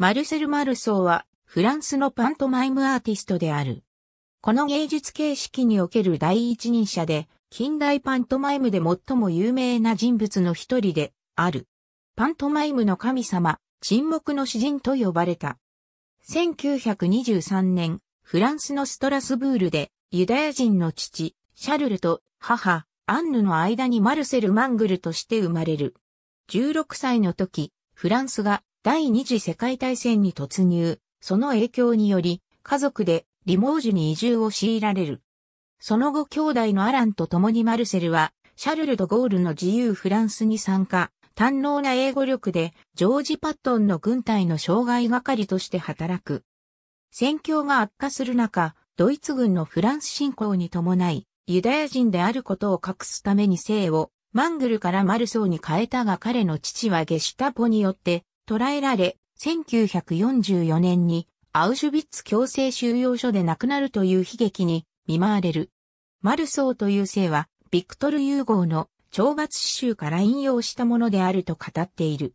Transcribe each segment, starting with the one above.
マルセル・マルソーは、フランスのパントマイムアーティストである。この芸術形式における第一人者で、近代パントマイムで最も有名な人物の一人である。パントマイムの神様、沈黙の詩人と呼ばれた。1923年、フランスのストラスブールで、ユダヤ人の父、シャルルと母、アンヌの間にマルセル・マングルとして生まれる。16歳の時、フランスが第二次世界大戦に突入、その影響により、家族でリモージュに移住を強いられる。その後兄弟のアランと共にマルセルは、シャルル・ド・ゴールの自由フランスに参加、堪能な英語力で、ジョージ・パットンの軍隊の障害係として働く。戦況が悪化する中、ドイツ軍のフランス侵攻に伴い、ユダヤ人であることを隠すために姓を、マングルからマルソーに変えたが彼の父はゲシュタポによって捕らえられ、1944年にアウシュビッツ強制収容所で亡くなるという悲劇に見舞われる。マルソーという姓は、ビクトル・ユーゴーの懲罰詩集から引用したものであると語っている。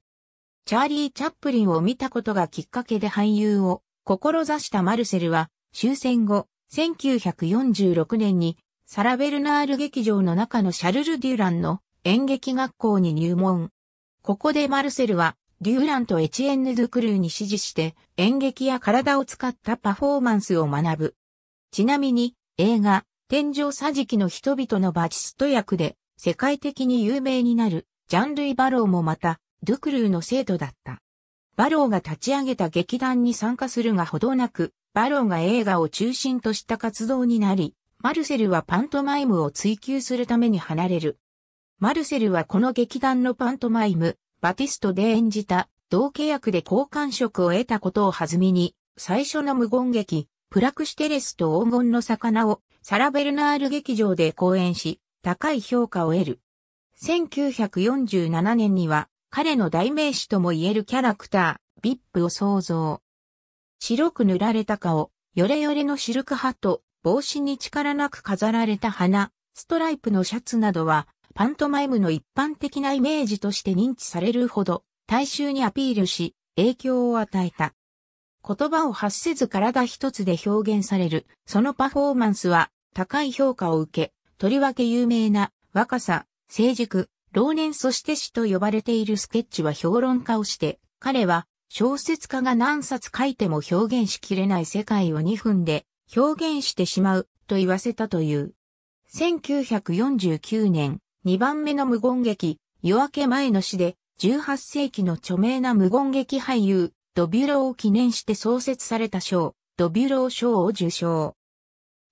チャーリー・チャップリンを見たことがきっかけで俳優を志したマルセルは終戦後1946年にサラベルナール劇場の中のシャルル・デュランの演劇学校に入門。ここでマルセルはデューランとエチエンヌ・ドゥクルーに指示して演劇や体を使ったパフォーマンスを学ぶ。ちなみに映画天井桟敷の人々のバチスト役で世界的に有名になるジャンルイ・バローもまたドゥクルーの生徒だった。バローが立ち上げた劇団に参加するがほどなく、バローが映画を中心とした活動になり、マルセルはパントマイムを追求するために離れる。マルセルはこの劇団のパントマイム、バティストで演じた同契約で交換職を得たことを弾みに、最初の無言劇、プラクシテレスと黄金の魚をサラベルナール劇場で公演し、高い評価を得る。1947年には彼の代名詞とも言えるキャラクター、ビップを創造。白く塗られた顔、ヨレヨレのシルクハット、帽子に力なく飾られた花、ストライプのシャツなどはパントマイムの一般的なイメージとして認知されるほど、大衆にアピールし、影響を与えた。言葉を発せず体一つで表現される、そのパフォーマンスは、高い評価を受け、とりわけ有名な、若さ、成熟、老年そして死と呼ばれているスケッチは評論家をして、彼は、小説家が何冊書いても表現しきれない世界を2分で表現してしまうと言わせたという。1949年、2番目の無言劇、夜明け前の詩で、18世紀の著名な無言劇俳優、ドビュローを記念して創設された賞、ドビュロー賞を受賞。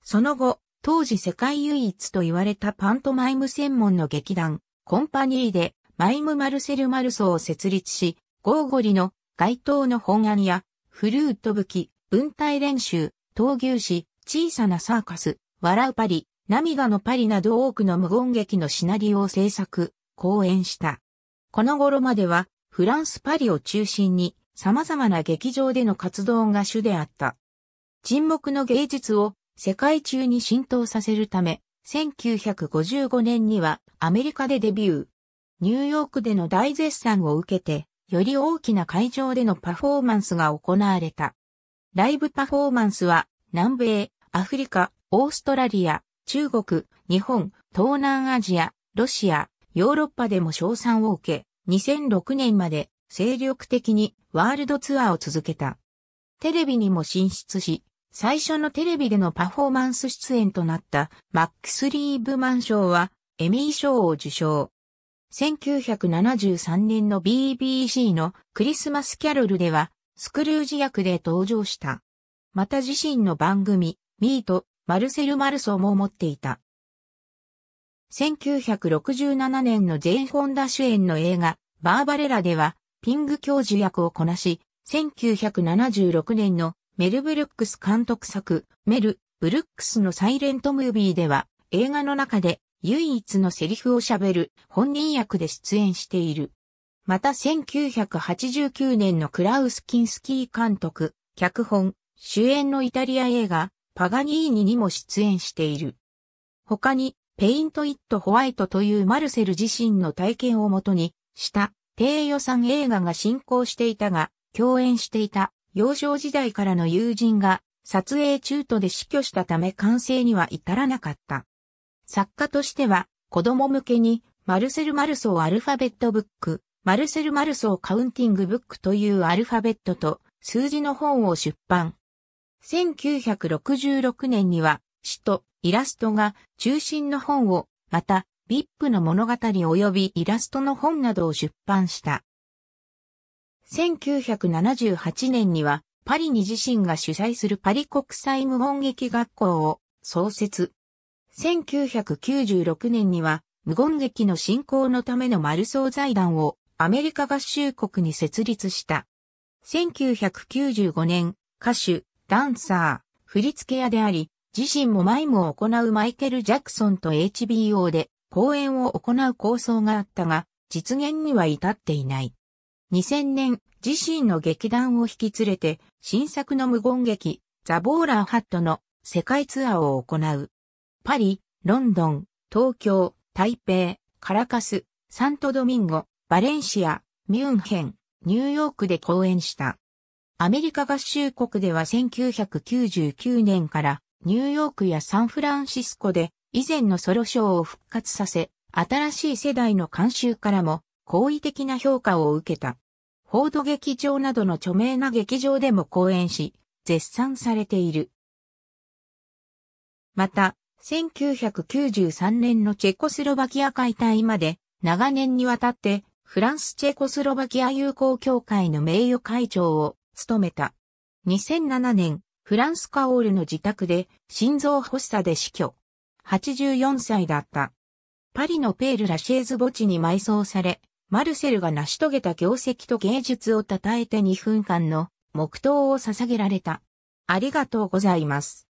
その後、当時世界唯一と言われたパントマイム専門の劇団、コンパニーで、マイムマルセル・マルソーを設立し、ゴーゴリの街頭の本案や、フルート武器、文体練習、闘牛士、小さなサーカス、笑うパリ、涙のパリなど多くの無言劇のシナリオを制作、講演した。この頃までは、フランス・パリを中心に、様々な劇場での活動が主であった。沈黙の芸術を世界中に浸透させるため、1955年にはアメリカでデビュー。ニューヨークでの大絶賛を受けて、より大きな会場でのパフォーマンスが行われた。ライブパフォーマンスは南米、アフリカ、オーストラリア、中国、日本、東南アジア、ロシア、ヨーロッパでも賞賛を受け、2006年まで精力的にワールドツアーを続けた。テレビにも進出し、最初のテレビでのパフォーマンス出演となったマックス・リーブマン賞はエミー賞を受賞。1973年の BBC のクリスマスキャロルではスクルージ役で登場した。また自身の番組、ミート、マルセル・マルソーも持っていた。1967年のジェイ・ホンダ主演の映画、バーバレラでは、ピング教授役をこなし、1976年のメル・ブルックス監督作、メル・ブルックスのサイレントムービーでは、映画の中で唯一のセリフを喋る本人役で出演している。また1989年のクラウス・キンスキー監督、脚本、主演のイタリア映画、パガニーニにも出演している。他に、ペイント・イット・ホワイトというマルセル自身の体験をもとにした低予算映画が進行していたが、共演していた幼少時代からの友人が撮影中途で死去したため完成には至らなかった。作家としては子供向けにマルセル・マルソーアルファベットブック、マルセル・マルソーカウンティングブックというアルファベットと数字の本を出版、1966年には、詩とイラストが中心の本を、また、ビップの物語及びイラストの本などを出版した。1978年には、パリに自身が主催するパリ国際無言劇学校を創設。1996年には、無言劇の振興のためのマルソー財団をアメリカ合衆国に設立した。1995年、歌手、ダンサー、振付屋であり、自身もマイムを行うマイケル・ジャクソンと HBO で公演を行う構想があったが、実現には至っていない。2000年、自身の劇団を引き連れて、新作の無言劇、ザ・ボーラー・ハットの世界ツアーを行う。パリ、ロンドン、東京、台北、カラカス、サントドミンゴ、バレンシア、ミュンヘン、ニューヨークで公演した。アメリカ合衆国では1999年からニューヨークやサンフランシスコで以前のソロショーを復活させ、新しい世代の監修からも好意的な評価を受けた。フォード劇場などの著名な劇場でも公演し、絶賛されている。また、1993年のチェコスロバキア解体まで、長年にわたって、フランスチェコスロバキア友好協会の名誉会長を務めた。2007年、フランスカオールの自宅で心臓発作で死去。84歳だった。パリのペール・ラシェーズ墓地に埋葬され、マルセルが成し遂げた業績と芸術を称えて2分間の黙祷を捧げられた。ありがとうございます。